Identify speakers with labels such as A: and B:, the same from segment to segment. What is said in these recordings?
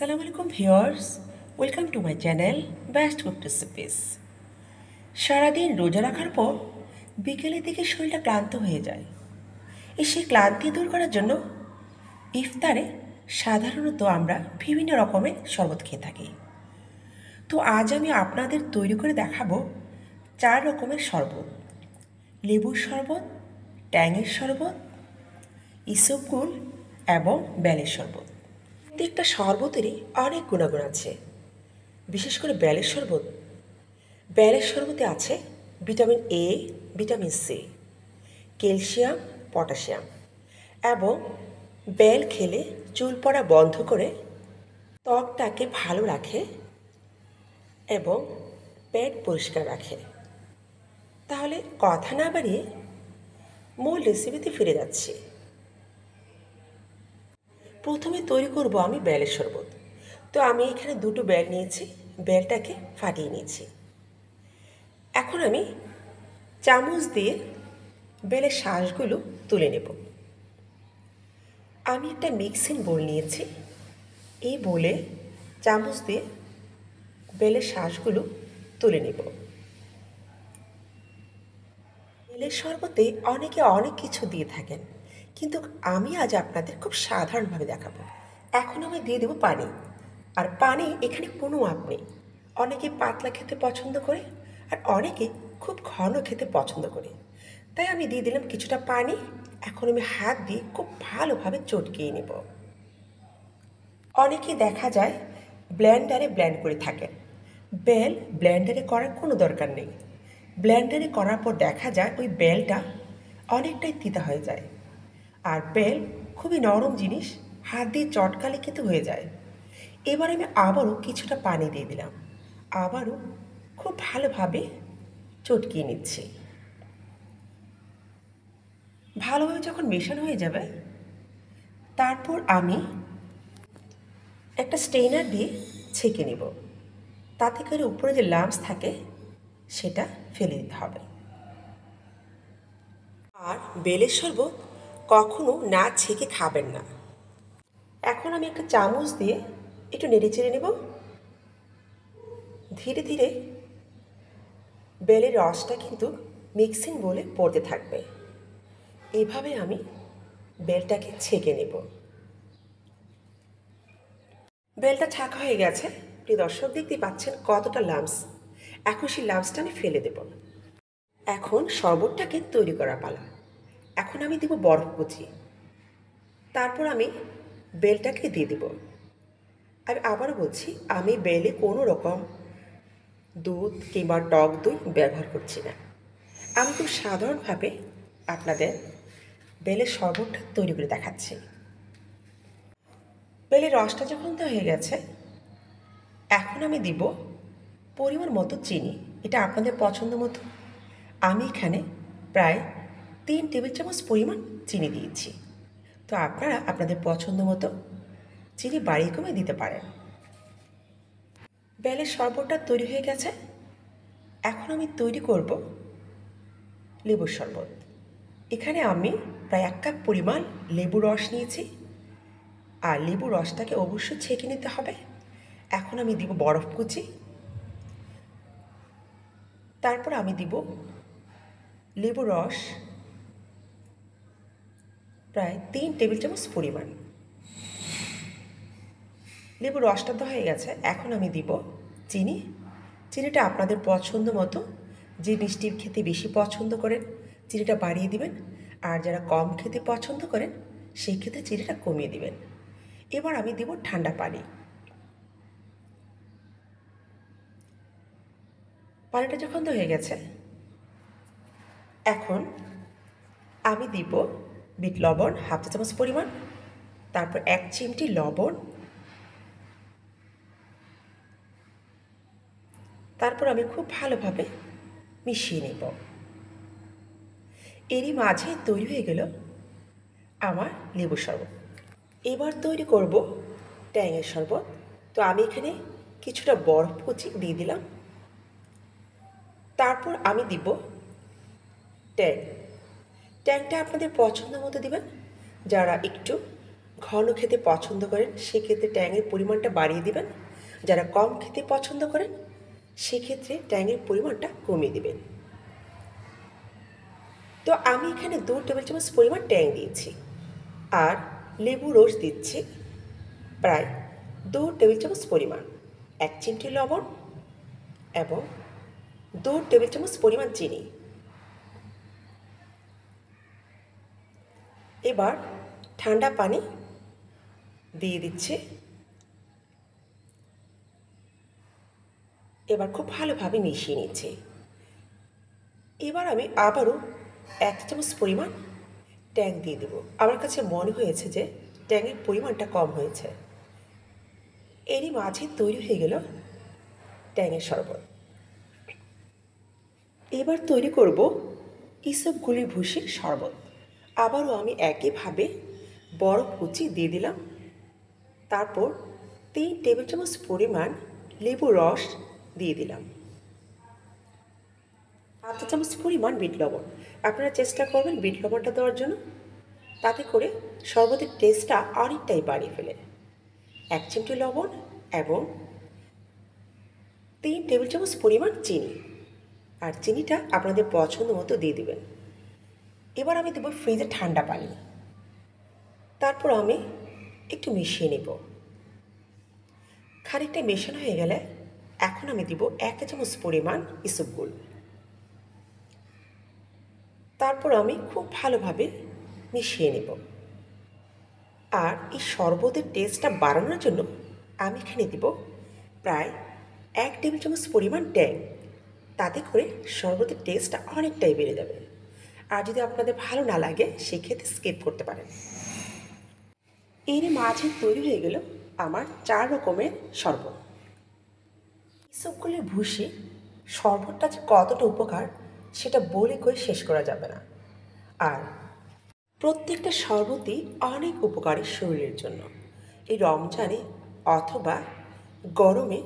A: সালাম আলাইকুম viewers welcome to my channel best cook recipes সারাদিন রোজা রাখার পর বিকেলের দিকে শরীরটা ক্লান্ত হয়ে যায় এই সেই ক্লান্তি দূর করার জন্য ইফতারে সাধারণত আমরা বিভিন্ন রকমের শরবত খেয়ে থাকি তো আজ আমি আপনাদের তৈরি করে দেখাবো চার রকমের শরবত লেবুর শরবত ট্যাঙের শরবত ইসবগুল এবং বেলের শরবত প্রত্যেকটা শরবতেরই অনেক গুণাগুণ আছে বিশেষ করে ব্যালের শরবত ব্যালের শরবতে আছে vitamin A vitamin C calcium potassium এবং ব্যাল খেলে চুল পড়া বন্ধ করে ত্বকটাকে ভালো রাখে এবং পেট পরিষ্কার রাখে তাহলে কথা না বাড়িয়ে মূল রেসিপিতে ফিরে যাচ্ছি প্রথমে তৈরি করব আমি বেলের শরবত তো আমি এখানে দুটো বেল নিয়েছি বেলটাকে ফাটিয়ে নিয়েছি এখন আমি চামচ দিয়ে বেলের শ্বাসগুলো তুলে নেব আমি একটা মিক্সিং বোল নিয়েছি এই বোলে চামচ দিয়ে বেলের শ্বাসগুলো তুলে নেব বেলের শরবতে অনেকে অনেক কিছু দিয়ে থাকেন কিন্তু আমি আজ আপনাদের খুব সাধারণভাবে দেখাবো এখন আমি দিয়ে দেবো পানি আর পানি এখানে কোনো আপ নেই অনেকে পাতলা খেতে পছন্দ করে আর অনেকে খুব ঘন খেতে পছন্দ করে তাই আমি দিয়ে দিলাম কিছুটা পানি এখন আমি হাত দিয়ে খুব ভালোভাবে চটকিয়ে নেব অনেকে দেখা যায় ব্ল্যান্ডারে ব্ল্যান্ড করে থাকেন বেল ব্ল্যান্ডারে করার কোনো দরকার নেই ব্ল্যান্ডারে করার পর দেখা যায় ওই বেলটা অনেকটাই তিতা হয়ে যায় আর পেল খুবই নরম জিনিস হাত দিয়ে চটকালে কিন্তু হয়ে যায় এবার আমি আবারও কিছুটা পানি দিয়ে দিলাম আবারও খুব ভালোভাবে চটকিয়ে নিচ্ছি ভালোভাবে যখন মেশানো হয়ে যাবে তারপর আমি একটা স্টেইনার দিয়ে ছেঁকে নেব তাতে করে উপরে যে লাম্পস থাকে সেটা ফেলে দিতে হবে আর বেলের শরবত কখনো না ছেঁকে খাবেন না এখন আমি একটা চামচ দিয়ে একটু নেড়ে চেড়ে নেব ধীরে ধীরে বেলের রসটা কিন্তু মিক্সিং বলে পড়তে থাকবে এভাবে আমি বেলটাকে ছেঁকে নেব বেলটা ছাঁকা হয়ে গেছে প্রিয় দর্শক দেখতে পাচ্ছেন কতটা লামস এখন সেই লামসটা আমি ফেলে দেব এখন শরবতটাকে তৈরি করা পালা এখন আমি দেব বরফ কুচি তারপর আমি বেলটাকে দিয়ে দেব আমি আবারও বলছি আমি বেলে কোনো রকম দুধ কিংবা টক দই ব্যবহার করছি না আমি খুব সাধারণভাবে আপনাদের বেলের শরবত তৈরি করে দেখাচ্ছি বেলের রসটা যখন তো হয়ে গেছে এখন আমি দিব পরিমাণ মতো চিনি এটা আপনাদের পছন্দ মতো আমি এখানে প্রায় তিন টেবিল চামচ পরিমাণ চিনি দিয়েছি তো আপনারা আপনাদের পছন্দ মতো চিনি বাড়িয়ে কমে দিতে পারেন বেলের শরবতটা তৈরি হয়ে গেছে এখন আমি তৈরি করব লেবুর শরবত এখানে আমি প্রায় এক কাপ পরিমাণ লেবু রস নিয়েছি আর লেবু রসটাকে অবশ্যই ছেঁকে নিতে হবে এখন আমি দিব বরফ কুচি তারপর আমি দিব লেবু রস প্রায় তিন টেবিল চামচ পরিমাণ লেবুর রসটা তো হয়ে গেছে এখন আমি দিব চিনি চিনিটা আপনাদের পছন্দ মতো যে মিষ্টির খেতে বেশি পছন্দ করেন চিনিটা বাড়িয়ে দিবেন আর যারা কম খেতে পছন্দ করেন সেই ক্ষেত্রে চিনিটা কমিয়ে দিবেন এবার আমি দেব ঠান্ডা পানি পানিটা যখন তো হয়ে গেছে এখন আমি দিব বিট লবণ হাফ চা চামচ পরিমাণ তারপর এক চিমটি লবণ তারপর আমি খুব ভালোভাবে মিশিয়ে নেব এরই মাঝে তৈরি হয়ে গেল আমার লেবু শরবত এবার তৈরি করব ট্যাঙের শরবত তো আমি এখানে কিছুটা বরফ কুচি দিয়ে দিলাম তারপর আমি দিব ট্যাং ট্যাংটা আপনাদের পছন্দ মতো দেবেন যারা একটু ঘন খেতে পছন্দ করেন সেক্ষেত্রে ট্যাংয়ের পরিমাণটা বাড়িয়ে দেবেন যারা কম খেতে পছন্দ করেন সেক্ষেত্রে ট্যাংয়ের পরিমাণটা কমিয়ে দেবেন তো আমি এখানে দু টেবিল চামচ পরিমাণ ট্যাং দিয়েছি আর লেবু রস দিচ্ছি প্রায় দু টেবিল চামচ পরিমাণ এক চিমটি লবণ এবং দু টেবিল চামচ পরিমাণ চিনি এবার ঠান্ডা পানি দিয়ে দিচ্ছি এবার খুব ভালোভাবে মিশিয়ে নিচ্ছে এবার আমি আবারও এক চামচ পরিমাণ ট্যাং দিয়ে দেব আমার কাছে মনে হয়েছে যে ট্যাংয়ের পরিমাণটা কম হয়েছে এরই মাঝে তৈরি হয়ে গেল ট্যাংয়ের শরবত এবার তৈরি করব ইসবগুলি ভুষির শরবত আবারও আমি একইভাবে বরফ কুচি দিয়ে দিলাম তারপর তিন টেবিল চামচ পরিমাণ লেবু রস দিয়ে দিলাম আধ চামচ পরিমাণ বিট লবণ আপনারা চেষ্টা করবেন বিট লবণটা দেওয়ার জন্য তাতে করে শরবতের টেস্টটা অনেকটাই বাড়িয়ে ফেলে এক চিমটি লবণ এবং তিন টেবিল চামচ পরিমাণ চিনি আর চিনিটা আপনাদের পছন্দ মতো দিয়ে দেবেন এবার আমি দেবো ফ্রিজে ঠান্ডা পানি তারপর আমি একটু মিশিয়ে নেব খানিকটা মেশানো হয়ে গেলে এখন আমি দিব এক চামচ পরিমাণ ইসবগুল তারপর আমি খুব ভালোভাবে মিশিয়ে নেব আর এই শরবতের টেস্টটা বাড়ানোর জন্য আমি এখানে দিব প্রায় এক টেবিল চামচ পরিমাণ ট্যাং তাতে করে শরবতের টেস্টটা অনেকটাই বেড়ে যাবে আর যদি আপনাদের ভালো না লাগে সেক্ষেত্রে স্কিপ করতে পারেন এর মাঝে তৈরি হয়ে গেল আমার চার রকমের শরবত এইসবগুলির ভুষি শরবতটা যে কতটা উপকার সেটা বলে করে শেষ করা যাবে না আর প্রত্যেকটা শরবতই অনেক উপকারী শরীরের জন্য এই রমজানে অথবা গরমে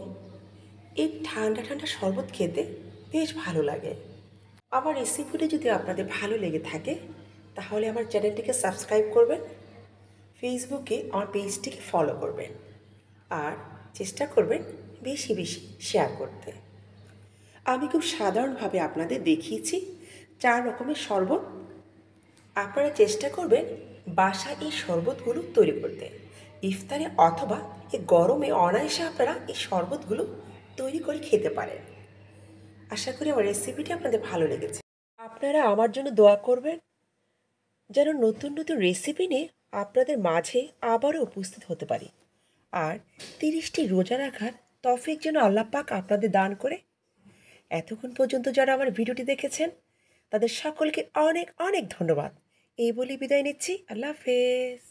A: এই ঠান্ডা ঠান্ডা শরবত খেতে বেশ ভালো লাগে আমার রেসিপিটি যদি আপনাদের ভালো লেগে থাকে তাহলে আমার চ্যানেলটিকে সাবস্ক্রাইব করবেন ফেসবুকে আমার পেজটিকে ফলো করবেন আর চেষ্টা করবেন বেশি বেশি শেয়ার করতে আমি খুব সাধারণভাবে আপনাদের দেখিয়েছি চার রকমের শরবত আপনারা চেষ্টা করবেন বাসা এই শরবতগুলো তৈরি করতে ইফতারে অথবা এই গরমে অনায়াসে আপনারা এই শরবতগুলো তৈরি করে খেতে পারেন আশা করি আমার রেসিপিটি আপনাদের ভালো লেগেছে আপনারা আমার জন্য দোয়া করবেন যেন নতুন নতুন রেসিপি নিয়ে আপনাদের মাঝে আবারও উপস্থিত হতে পারি আর তিরিশটি রোজা রাখার তফিক যেন পাক আপনাদের দান করে এতক্ষণ পর্যন্ত যারা আমার ভিডিওটি দেখেছেন তাদের সকলকে অনেক অনেক ধন্যবাদ এই বলে বিদায় নিচ্ছি আল্লাহ হাফেজ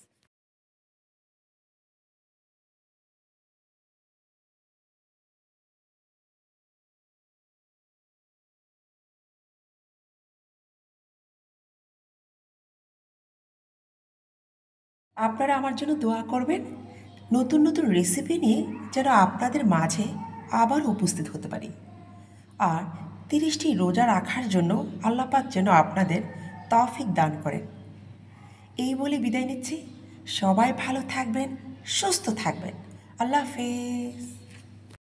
A: আপনারা আমার জন্য দোয়া করবেন নতুন নতুন রেসিপি নিয়ে যেন আপনাদের মাঝে আবার উপস্থিত হতে পারি আর তিরিশটি রোজা রাখার জন্য আল্লাপাক যেন আপনাদের তফিক দান করেন এই বলে বিদায় নিচ্ছি সবাই ভালো থাকবেন সুস্থ থাকবেন আল্লাহ হাফেজ